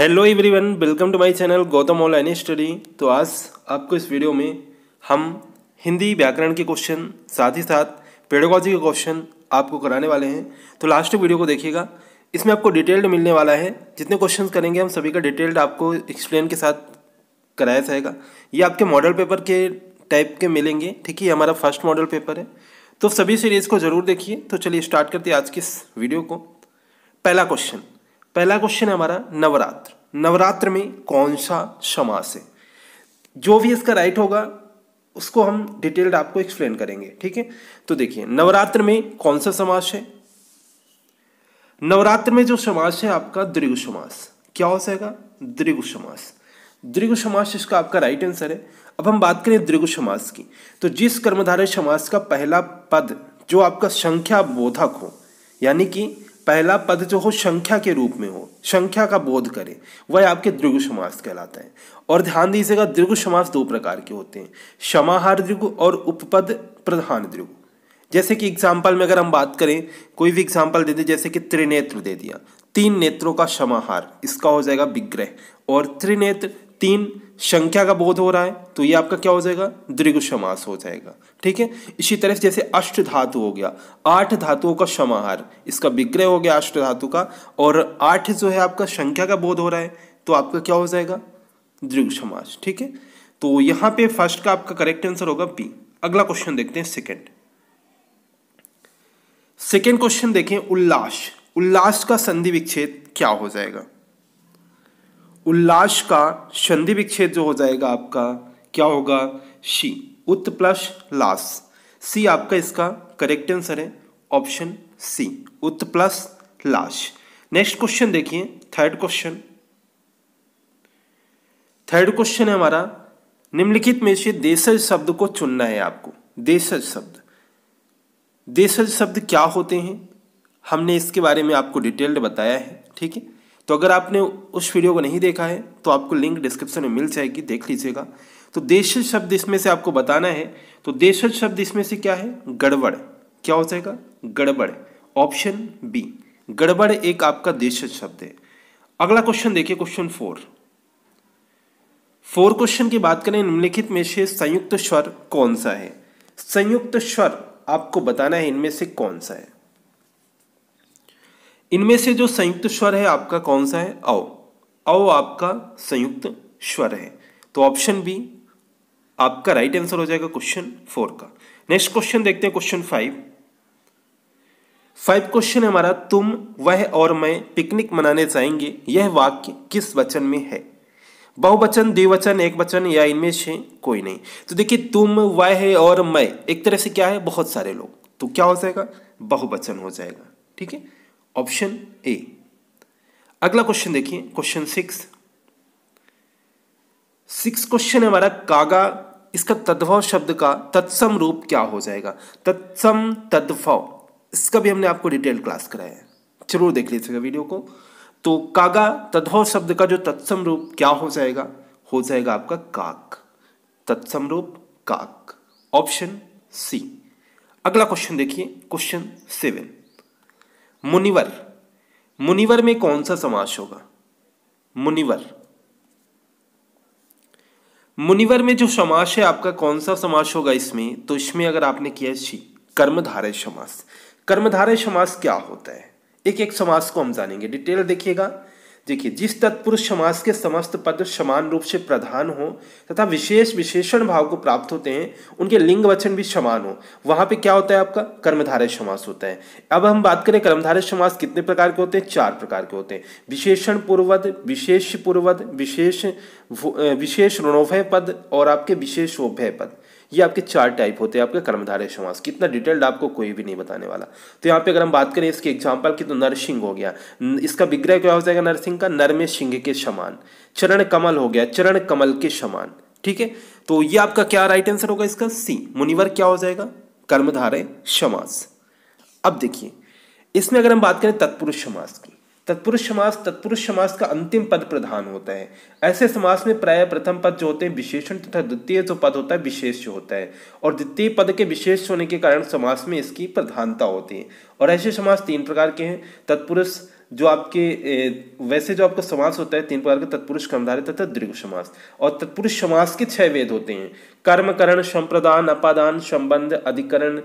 hello everyone welcome to my channel Gautam online study तो आज आपको इस वीडियो में हम हिंदी व्याकरण के क्वेश्चन साथ ही साथ पेडोगॉजी के क्वेश्चन आपको कराने वाले हैं तो लास्ट वीडियो को देखिएगा इसमें आपको डिटेल्ड मिलने वाला है जितने क्वेश्चन करेंगे हम सभी का डिटेल्ड आपको एक्सप्लेन के साथ कराया जाएगा ये आपके मॉडल पेपर के टाइप के मिलेंगे ठीक है हमारा फर्स्ट मॉडल पेपर है तो सभी सीरीज़ को ज़रूर देखिए तो चलिए स्टार्ट करते हैं आज की इस वीडियो को पहला क्वेश्चन पहला क्वेश्चन है हमारा नवरात्र नवरात्र में कौन सा समास है जो भी इसका राइट होगा उसको हम डिटेल्ड आपको एक्सप्लेन करेंगे ठीक है तो देखिए नवरात्र में कौन सा समास है नवरात्र में जो समास है आपका दीर्घ समास क्या हो जाएगा दीर्घ समास दीर्घ समास इसका आपका राइट आंसर है अब हम बात करें दीर्घ समास की तो जिस कर्मधारय समास का पहला पद जो आपका संख्या बोधक हो यानी कि पहला पद जो हो संख्या के रूप में हो संख्या का बोध करे वह आपके दृगु समास कहलाता है और ध्यान दीजिएगा दृगु समास दो प्रकार के होते हैं समाहार दृगु और उपपद प्रधान दृगु जैसे कि एग्जाम्पल में अगर हम बात करें कोई भी एग्जाम्पल दे दें जैसे कि त्रिनेत्र दे दिया तीन नेत्रों का समाहार इसका हो जाएगा विग्रह और त्रिनेत्र तीन संख्या का बोध हो रहा है तो ये आपका क्या हो जाएगा दीर्घ समास हो जाएगा ठीक है इसी तरह से जैसे अष्ट धातु हो गया आठ धातुओं का समाहार इसका विग्रह हो गया अष्ट धातु का और आठ जो है आपका संख्या का बोध हो रहा है तो आपका क्या हो जाएगा दीर्घ समास ठीक है तो यहां पे फर्स्ट का आपका करेक्ट आंसर होगा पी अगला क्वेश्चन देखते हैं सेकेंड सेकेंड क्वेश्चन देखें उल्लास उल्लास का संधि विच्छेद क्या हो जाएगा उल्लास का संधि विच्छेद जो हो जाएगा आपका क्या होगा शी उत प्लस लास सी आपका इसका करेक्ट आंसर है ऑप्शन सी उत प्लस लाश नेक्स्ट क्वेश्चन देखिए थर्ड क्वेश्चन थर्ड क्वेश्चन है हमारा निम्नलिखित में से देशज शब्द को चुनना है आपको देशज शब्द देशज शब्द क्या होते हैं हमने इसके बारे में आपको डिटेल्ड बताया है ठीक है तो अगर आपने उस वीडियो को नहीं देखा है तो आपको लिंक डिस्क्रिप्शन में मिल जाएगी देख लीजिएगा तो देश शब्द इसमें से आपको बताना है तो देश शब्द इसमें से क्या है गड़बड़ क्या हो जाएगा गड़बड़ ऑप्शन बी गड़बड़ एक आपका देश शब्द है अगला क्वेश्चन देखिए क्वेश्चन फोर फोर क्वेश्चन की बात करें निम्नलिखित में से संयुक्त स्वर कौन सा है संयुक्त स्वर आपको बताना है इनमें से कौन सा है इनमें से जो संयुक्त स्वर है आपका कौन सा है औ औ आपका संयुक्त स्वर है तो ऑप्शन बी आपका राइट आंसर हो जाएगा क्वेश्चन फोर का नेक्स्ट क्वेश्चन देखते हैं क्वेश्चन फाइव फाइव क्वेश्चन है हमारा तुम वह और मैं पिकनिक मनाने जाएंगे यह वाक्य किस वचन में है बहुवचन द्विवचन एक वचन या इनमें से कोई नहीं तो देखिए तुम वह और मैं एक तरह से क्या है बहुत सारे लोग तो क्या हो जाएगा बहुवचन हो जाएगा ठीक है ऑप्शन ए अगला क्वेश्चन देखिए क्वेश्चन सिक्स सिक्स क्वेश्चन है हमारा कागा इसका तद्भव शब्द का तत्सम रूप क्या हो जाएगा तत्सम तद्भव इसका भी हमने आपको डिटेल क्लास कराया है जरूर देख लीजिएगा वीडियो को तो कागा तद्भव शब्द का जो तत्सम रूप क्या हो जाएगा हो जाएगा आपका काक तत्सम रूप काक ऑप्शन सी अगला क्वेश्चन देखिए क्वेश्चन सेवन मुनिवर मुनिवर में कौन सा समास होगा मुनिवर मुनिवर में जो समास है आपका कौन सा समास होगा इसमें तो इसमें अगर आपने किया शी कर्मधारय समास कर्मधारय समास क्या होता है एक एक समास को हम जानेंगे डिटेल देखिएगा देखिए जिस तत्पुरुष समाज के समस्त पद समान रूप से प्रधान हो तथा विशेष विशेषण भाव को प्राप्त होते हैं उनके लिंग वचन भी समान हो वहां पे क्या होता है आपका कर्मधारय समास होता है अब हम बात करें कर्मधारय समास कितने प्रकार के होते हैं चार प्रकार के होते हैं विशेषण पूर्वद विशेष पूर्वद विशेष विशेष ऋणोभय पद और आपके विशेषोभय पद ये आपके चार टाइप होते हैं आपके कर्मधारय समास कितना डिटेल्ड आपको कोई भी नहीं बताने वाला तो यहाँ पे अगर हम बात करें इसकी एग्जाम्पल की तो नरसिंह हो गया इसका विग्रह क्या हो जाएगा नरसिंह का नरमे सिंह के समान चरण कमल हो गया चरण कमल के समान ठीक है तो ये आपका क्या राइट आंसर होगा इसका सी मुनिवर क्या हो जाएगा कर्मधारय समास अब देखिए इसमें अगर हम बात करें तत्पुरुष समास की तत्पुरुष समास तत्पुरुष समास का अंतिम पद प्रधान होता है ऐसे समास में प्राय प्रथम पद जो होते हैं विशेषण तथा द्वितीय जो पद होता है विशेष होता है और द्वितीय पद के विशेष होने के कारण समास में इसकी प्रधानता होती है और ऐसे समास तीन प्रकार के हैं तत्पुरुष जो आपके वैसे जो आपका समास होता है तीन प्रकार के तत्पुरुष कर्मधारे तथा दीर्घ समास और तत्पुरुष समास के छह वेद होते हैं कर्मकरण संप्रदान अपादान संबंध अधिकरण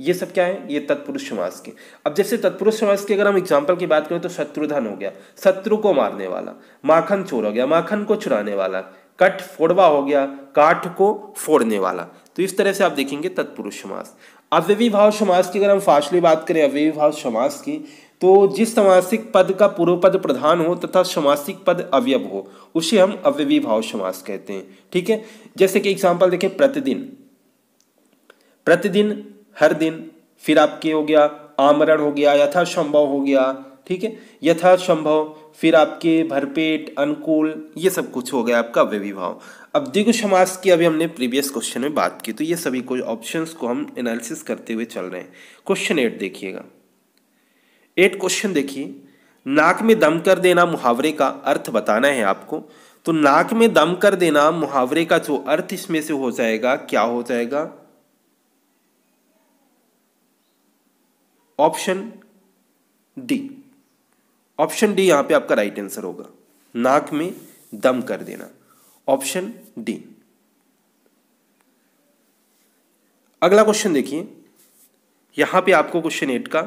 ये सब क्या है ये तत्पुरुष समास के अब जैसे तत्पुरुष समास की अगर हम एग्जाम्पल की बात करें तो शत्रुधन हो गया शत्रु को मारने वाला माखन चोर हो गया माखन को चुराने वाला कट फोड़वा हो गया काठ को फोड़ने वाला तो इस तरह से आप देखेंगे तत्पुरुष समास अव्यवी भाव समास की अगर हम फासली बात करें अव्यवी भाव समास की तो जिस समासिक पद का पूर्व पद प्रधान हो तथा समासिक पद अवयव हो उसे हम अव्यवी भाव समास कहते हैं ठीक है जैसे कि एग्जाम्पल देखें प्रतिदिन प्रतिदिन हर दिन फिर आपके हो गया आमरण हो गया यथासंभव हो गया ठीक है यथासंभव फिर आपके भरपेट अनुकूल ये सब कुछ हो गया आपका अव्यविभाव अब दिग्व समास की अभी हमने प्रीवियस क्वेश्चन में बात की तो ये सभी कुछ ऑप्शंस को हम एनालिसिस करते हुए चल रहे हैं क्वेश्चन एट देखिएगा एट क्वेश्चन देखिए नाक में दम कर देना मुहावरे का अर्थ बताना है आपको तो नाक में दम कर देना मुहावरे का जो अर्थ इसमें से हो जाएगा क्या हो जाएगा ऑप्शन डी ऑप्शन डी यहां पे आपका राइट आंसर होगा नाक में दम कर देना ऑप्शन डी अगला क्वेश्चन देखिए यहां पे आपको क्वेश्चन एट का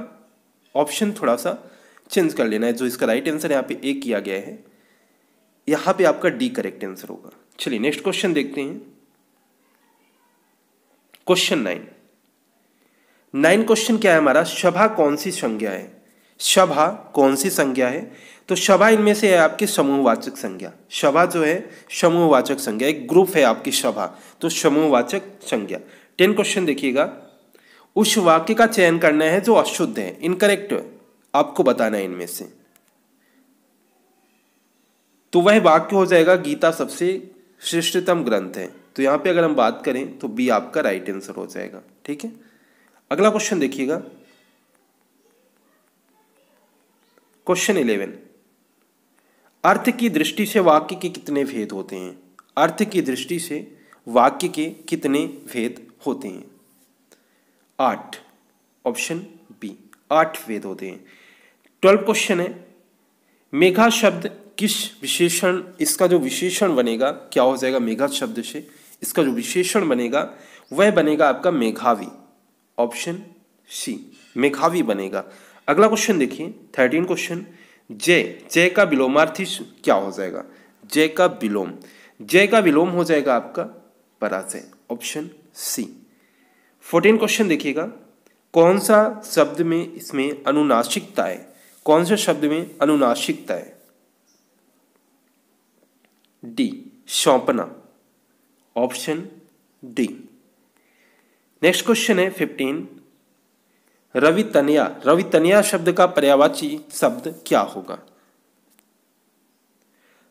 ऑप्शन थोड़ा सा चेंज कर लेना है जो इसका राइट आंसर यहां पे ए किया गया है यहां पे आपका डी करेक्ट आंसर होगा चलिए नेक्स्ट क्वेश्चन देखते हैं क्वेश्चन नाइन नाइन क्वेश्चन क्या है हमारा सभा कौन सी संज्ञा है सभा कौन सी संज्ञा है तो सभा इनमें से है आपकी समूहवाचक संज्ञा सभा जो है समूहवाचक संज्ञा एक ग्रुप है आपकी सभा तो समूहवाचक संज्ञा टेन क्वेश्चन देखिएगा उस वाक्य का चयन करना है जो अशुद्ध है इनकरेक्ट आपको बताना है इनमें से तो वह वाक्य हो जाएगा गीता सबसे श्रेष्ठतम ग्रंथ है तो यहां पे अगर हम बात करें तो बी आपका राइट आंसर हो जाएगा ठीक है अगला क्वेश्चन देखिएगा क्वेश्चन इलेवन अर्थ की दृष्टि से वाक्य के कितने भेद होते हैं अर्थ की दृष्टि से वाक्य के कितने भेद होते हैं आठ ऑप्शन बी आठ भेद होते हैं ट्वेल्व क्वेश्चन है मेघा शब्द किस विशेषण इसका जो विशेषण बनेगा क्या हो जाएगा मेघा शब्द से इसका जो विशेषण बनेगा वह बनेगा आपका मेघावी ऑप्शन सी मेघावी बनेगा अगला क्वेश्चन देखिए थर्टीन क्वेश्चन जय जय का विलोमार्थी क्या हो जाएगा जय का विलोम जय का विलोम हो जाएगा आपका पराजय ऑप्शन सी फोर्टीन क्वेश्चन देखिएगा कौन सा शब्द में इसमें अनुनाशिकता है कौन से शब्द में अनुनाशिकता है डी सौंपना ऑप्शन डी नेक्स्ट क्वेश्चन है फिफ्टीन रवि तनिया रवि तनिया शब्द का पर्यावाची शब्द क्या होगा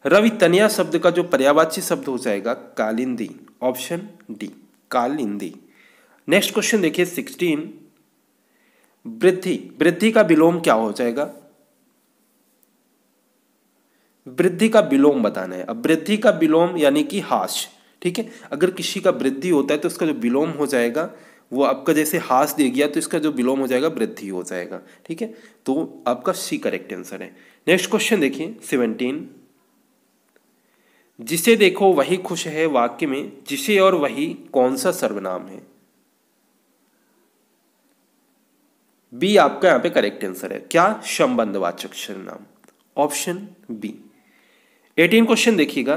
रवि तनिया शब्द का जो पर्यावाची शब्द हो जाएगा Kalindi option D Kalindi next question देखिए सिक्सटीन वृद्धि वृद्धि का विलोम क्या हो जाएगा वृद्धि का विलोम बताना है अब वृद्धि का विलोम यानी कि हाश ठीक है अगर किसी का वृद्धि होता है तो उसका जो विलोम हो जाएगा वो आपका जैसे हास दे गया तो इसका जो विलोम हो जाएगा वृद्धि हो जाएगा ठीक है तो आपका सी करेक्ट आंसर है नेक्स्ट क्वेश्चन देखिए सेवनटीन जिसे देखो वही खुश है वाक्य में जिसे और वही कौन सा सर्वनाम है बी आपका यहां पे करेक्ट आंसर है क्या संबंधवाचक सर्वनाम ऑप्शन बी एटीन क्वेश्चन देखिएगा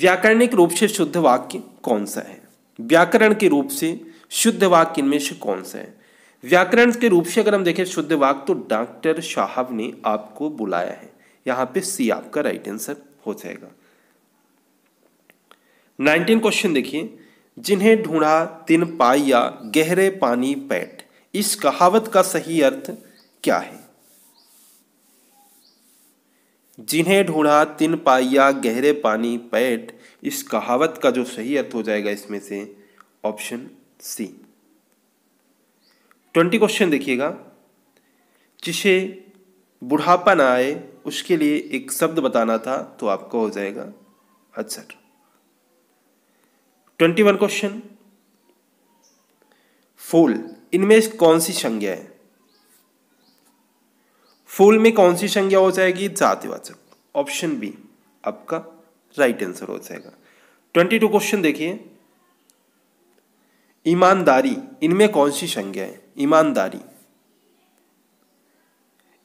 व्याकरणिक रूप से शुद्ध वाक्य कौन सा है व्याकरण के रूप से शुद्ध वाक्य इनमें से कौन सा है व्याकरण के रूप से अगर हम देखें शुद्ध वाक्य तो डॉक्टर साहब ने आपको बुलाया है यहां पे सी आपका राइट आंसर हो जाएगा नाइनटीन क्वेश्चन देखिए जिन्हें ढूंढा तिन पाया गहरे पानी पैट इस कहावत का सही अर्थ क्या है जिन्हें ढूंढा तिन पाइया गहरे पानी पैट इस कहावत का जो सही अर्थ हो जाएगा इसमें से ऑप्शन सी ट्वेंटी क्वेश्चन देखिएगा जिसे बुढ़ापा ना आए उसके लिए एक शब्द बताना था तो आपको हो जाएगा अच्छा ट्वेंटी वन क्वेश्चन फूल इनमें कौन सी संज्ञा है फूल में कौन सी संज्ञा हो जाएगी जातिवाचक ऑप्शन बी आपका राइट आंसर हो जाएगा ट्वेंटी टू क्वेश्चन देखिए ईमानदारी इनमें कौन सी संज्ञा है ईमानदारी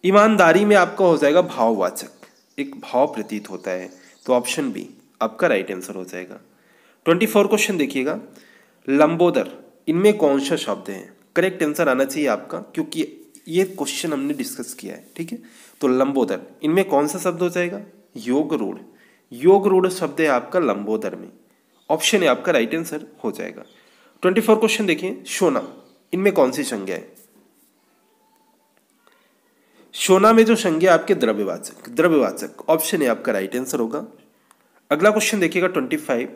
ईमानदारी में आपका हो जाएगा भाववाचक एक भाव प्रतीत होता है तो ऑप्शन बी आपका राइट आंसर हो जाएगा ट्वेंटी फोर क्वेश्चन देखिएगा लंबोदर इनमें कौन सा शब्द है करेक्ट आंसर आना चाहिए आपका क्योंकि ये क्वेश्चन हमने डिस्कस किया है ठीक है तो लंबोदर इनमें कौन सा शब्द हो जाएगा योग रूढ़ योग रूढ़ शब्द है आपका लंबोदर में ऑप्शन है आपका राइट आंसर हो जाएगा ट्वेंटी फोर क्वेश्चन देखिए सोना इनमें कौन सी संज्ञा है सोना में जो संज्ञा आपके द्रव्यवाचक द्रव्यवाचक ऑप्शन है आपका राइट आंसर होगा अगला क्वेश्चन देखिएगा twenty five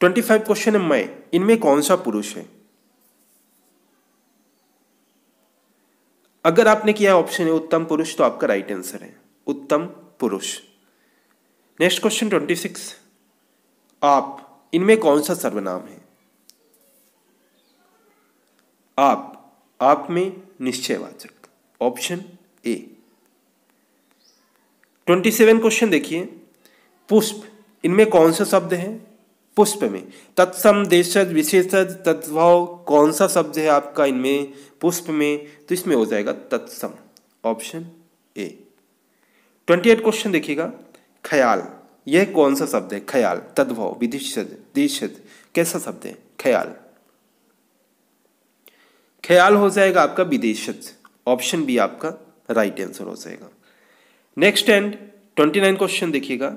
twenty five question है मैं इनमें कौन सा पुरुष है अगर आपने किया ऑप्शन है उत्तम पुरुष तो आपका राइट आंसर है उत्तम पुरुष नेक्स्ट क्वेश्चन ट्वेंटी सिक्स आप इनमें कौन सा सर्वनाम है आप आप में निश्चयवाचक option A twenty seven question देखिए पुष्प इनमें कौन सा शब्द है पुष्प में तत्सम देशज विशेषज तत्भाव कौन सा शब्द है आपका इनमें पुष्प में तो इसमें हो जाएगा तत्सम option A twenty eight question देखिएगा ख्याल यह कौन सा शब्द है ख्याल तद्भव विदिशद देशद कैसा शब्द है ख्याल ख्याल हो जाएगा आपका विदेशद ऑप्शन बी आपका राइट आंसर हो जाएगा next and twenty nine question देखिएगा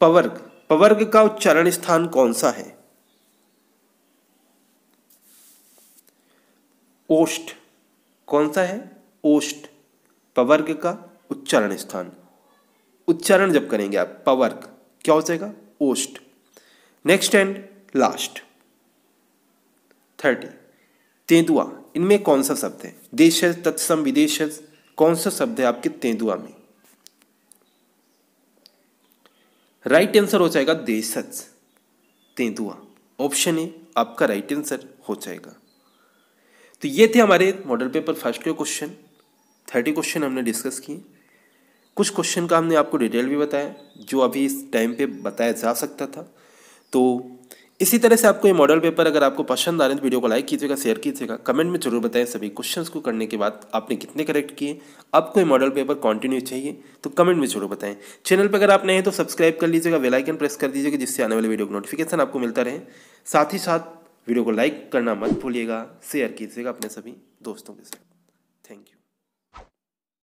पवर्ग पवर्ग का उच्चारण स्थान कौन सा है ओष्ट कौन सा है ओष्ट पवर्ग का उच्चारण स्थान उच्चारण जब करेंगे आप पवर्ग क्या हो जाएगा ओष्ट नेक्स्ट एंड लास्ट थर्टी तेंदुआ इनमें कौन सा शब्द है देशज तत्सम विदेशज कौन सा शब्द है आपके तेंदुआ में राइट आंसर हो जाएगा देशज तेंदुआ ऑप्शन ए आपका राइट आंसर हो जाएगा तो ये थे हमारे मॉडल पेपर फर्स्ट के क्वेश्चन थर्टी क्वेश्चन हमने डिस्कस किए कुछ क्वेश्चन का हमने आपको डिटेल भी बताया जो अभी इस टाइम पे बताया जा सकता था तो इसी तरह से आपको ये मॉडल पेपर अगर आपको पसंद आ रहे हैं तो वीडियो को लाइक कीजिएगा शेयर कीजिएगा कमेंट में जरूर बताएं सभी क्वेश्चंस को करने के बाद आपने कितने करेक्ट किए आपको ये मॉडल पेपर कंटिन्यू चाहिए तो कमेंट में जरूर बताएं चैनल पर अगर आप नए हैं तो सब्सक्राइब कर लीजिएगा वेलाइकन प्रेस कर दीजिएगा जिससे आने वाले वीडियो को नोटिफिकेशन आपको मिलता रहे साथ ही साथ वीडियो को लाइक करना मत भूलिएगा शेयर कीजिएगा अपने सभी दोस्तों के साथ थैंक यू